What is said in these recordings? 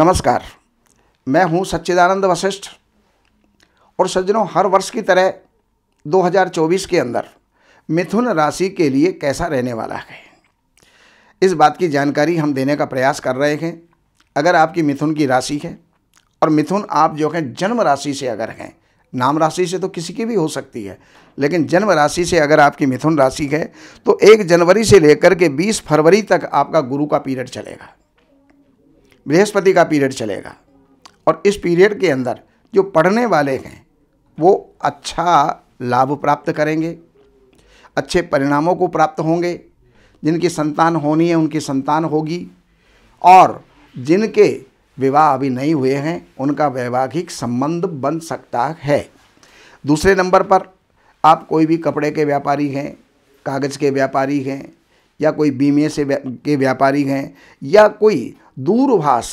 नमस्कार मैं हूं सच्चिदानंद वशिष्ठ और सज्जनों हर वर्ष की तरह 2024 के अंदर मिथुन राशि के लिए कैसा रहने वाला है इस बात की जानकारी हम देने का प्रयास कर रहे हैं अगर आपकी मिथुन की राशि है और मिथुन आप जो है जन्म राशि से अगर हैं नाम राशि से तो किसी की भी हो सकती है लेकिन जन्म राशि से अगर आपकी मिथुन राशि है तो एक जनवरी से लेकर के बीस फरवरी तक आपका गुरु का पीरियड चलेगा बृहस्पति का पीरियड चलेगा और इस पीरियड के अंदर जो पढ़ने वाले हैं वो अच्छा लाभ प्राप्त करेंगे अच्छे परिणामों को प्राप्त होंगे जिनकी संतान होनी है उनकी संतान होगी और जिनके विवाह अभी नहीं हुए हैं उनका वैवाहिक संबंध बन सकता है दूसरे नंबर पर आप कोई भी कपड़े के व्यापारी हैं कागज़ के व्यापारी हैं या कोई बीमे से व्या, के व्यापारी हैं या कोई दूरभाष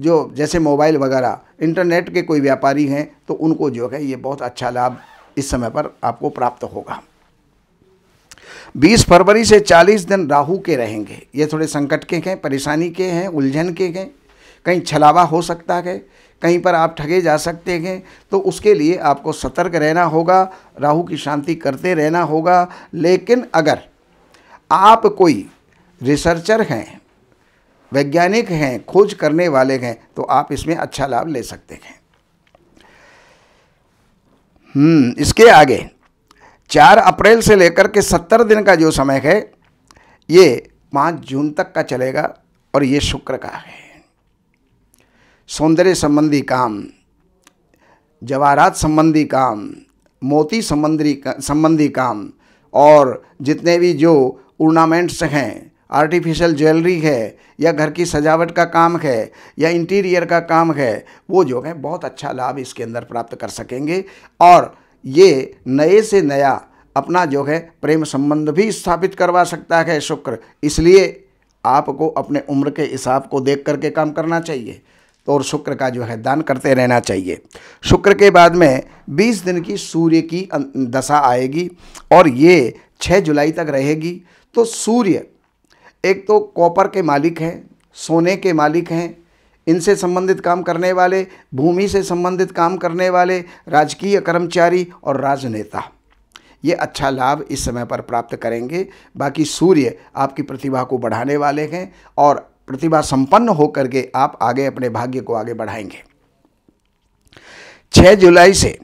जो जैसे मोबाइल वगैरह इंटरनेट के कोई व्यापारी हैं तो उनको जो है ये बहुत अच्छा लाभ इस समय पर आपको प्राप्त होगा 20 फरवरी से 40 दिन राहु के रहेंगे ये थोड़े संकट के हैं परेशानी के हैं उलझन के हैं कहीं छलावा हो सकता है कहीं पर आप ठगे जा सकते हैं तो उसके लिए आपको सतर्क रहना होगा राहु की शांति करते रहना होगा लेकिन अगर आप कोई रिसर्चर हैं वैज्ञानिक हैं खोज करने वाले हैं तो आप इसमें अच्छा लाभ ले सकते हैं हम्म, इसके आगे चार अप्रैल से लेकर के सत्तर दिन का जो समय है ये पाँच जून तक का चलेगा और ये शुक्र का है सौंदर्य संबंधी काम जवाहरात संबंधी काम मोती संबंधी संबंधी काम और जितने भी जो टूर्नामेंट्स हैं आर्टिफिशियल ज्वेलरी है या घर की सजावट का काम है या इंटीरियर का काम है वो जो है बहुत अच्छा लाभ इसके अंदर प्राप्त कर सकेंगे और ये नए से नया अपना जो है प्रेम संबंध भी स्थापित करवा सकता है शुक्र इसलिए आपको अपने उम्र के हिसाब को देख करके काम करना चाहिए तो और शुक्र का जो है दान करते रहना चाहिए शुक्र के बाद में 20 दिन की सूर्य की अं, दशा आएगी और ये 6 जुलाई तक रहेगी तो सूर्य एक तो कॉपर के मालिक हैं सोने के मालिक हैं इनसे संबंधित काम करने वाले भूमि से संबंधित काम करने वाले राजकीय कर्मचारी और राजनेता ये अच्छा लाभ इस समय पर प्राप्त करेंगे बाकी सूर्य आपकी प्रतिभा को बढ़ाने वाले हैं और प्रतिभा संपन्न होकर के आप आगे अपने भाग्य को आगे बढ़ाएंगे 6 जुलाई से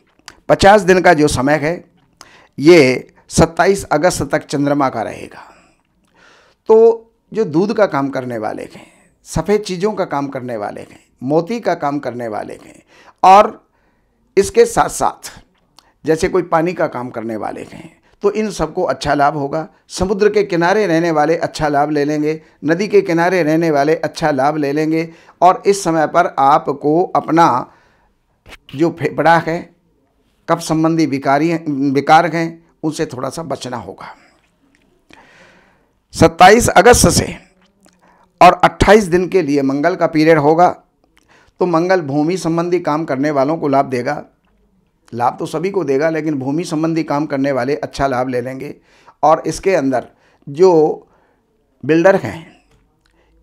50 दिन का जो समय है ये 27 अगस्त तक चंद्रमा का रहेगा तो जो दूध का काम करने वाले हैं सफ़ेद चीज़ों का काम करने वाले हैं मोती का काम करने वाले हैं और इसके साथ साथ जैसे कोई पानी का काम करने वाले हैं तो इन सबको अच्छा लाभ होगा समुद्र के किनारे रहने वाले अच्छा लाभ ले लेंगे नदी के किनारे रहने वाले अच्छा लाभ ले लेंगे और इस समय पर आपको अपना जो फेफड़ा है कब संबंधी विकारी विकार हैं उनसे थोड़ा सा बचना होगा 27 अगस्त से और 28 दिन के लिए मंगल का पीरियड होगा तो मंगल भूमि संबंधी काम करने वालों को लाभ देगा लाभ तो सभी को देगा लेकिन भूमि संबंधी काम करने वाले अच्छा लाभ ले लेंगे और इसके अंदर जो बिल्डर हैं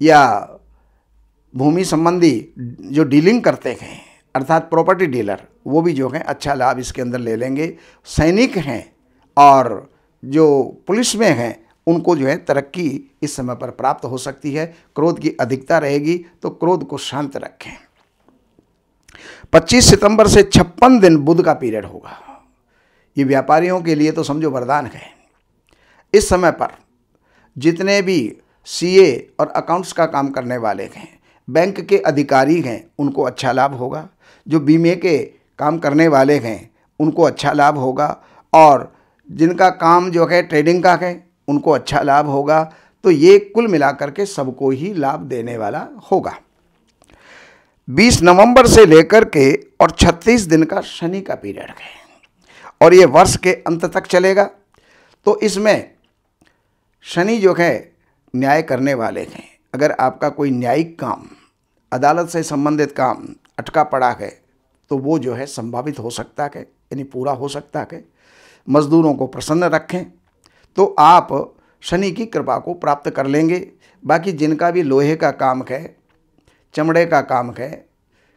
या भूमि संबंधी जो डीलिंग करते हैं अर्थात प्रॉपर्टी डीलर वो भी जो हैं अच्छा लाभ इसके अंदर ले लेंगे सैनिक हैं और जो पुलिस में हैं उनको जो है तरक्की इस समय पर प्राप्त हो सकती है क्रोध की अधिकता रहेगी तो क्रोध को शांत रखें 25 सितंबर से 56 दिन बुध का पीरियड होगा ये व्यापारियों के लिए तो समझो वरदान है इस समय पर जितने भी सीए और अकाउंट्स का काम करने वाले हैं बैंक के अधिकारी हैं उनको अच्छा लाभ होगा जो बीमे के काम करने वाले हैं उनको अच्छा लाभ होगा और जिनका काम जो है ट्रेडिंग का है उनको अच्छा लाभ होगा तो ये कुल मिलाकर के सबको ही लाभ देने वाला होगा 20 नवंबर से लेकर के और 36 दिन का शनि का पीरियड है और ये वर्ष के अंत तक चलेगा तो इसमें शनि जो है न्याय करने वाले हैं अगर आपका कोई न्यायिक काम अदालत से संबंधित काम अटका पड़ा है तो वो जो है संभावित हो सकता है यानी पूरा हो सकता है मज़दूरों को प्रसन्न रखें तो आप शनि की कृपा को प्राप्त कर लेंगे बाकी जिनका भी लोहे का काम है चमड़े का काम है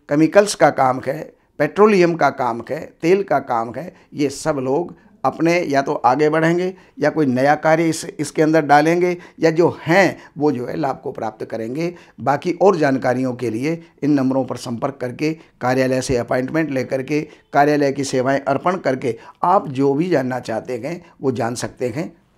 केमिकल्स का काम है पेट्रोलियम का काम है तेल का काम है ये सब लोग अपने या तो आगे बढ़ेंगे या कोई नया कार्य इस इसके अंदर डालेंगे या जो हैं वो जो है लाभ को प्राप्त करेंगे बाकी और जानकारियों के लिए इन नंबरों पर संपर्क करके कार्यालय से अपॉइंटमेंट लेकर के कार्यालय की सेवाएं अर्पण करके आप जो भी जानना चाहते हैं वो जान सकते हैं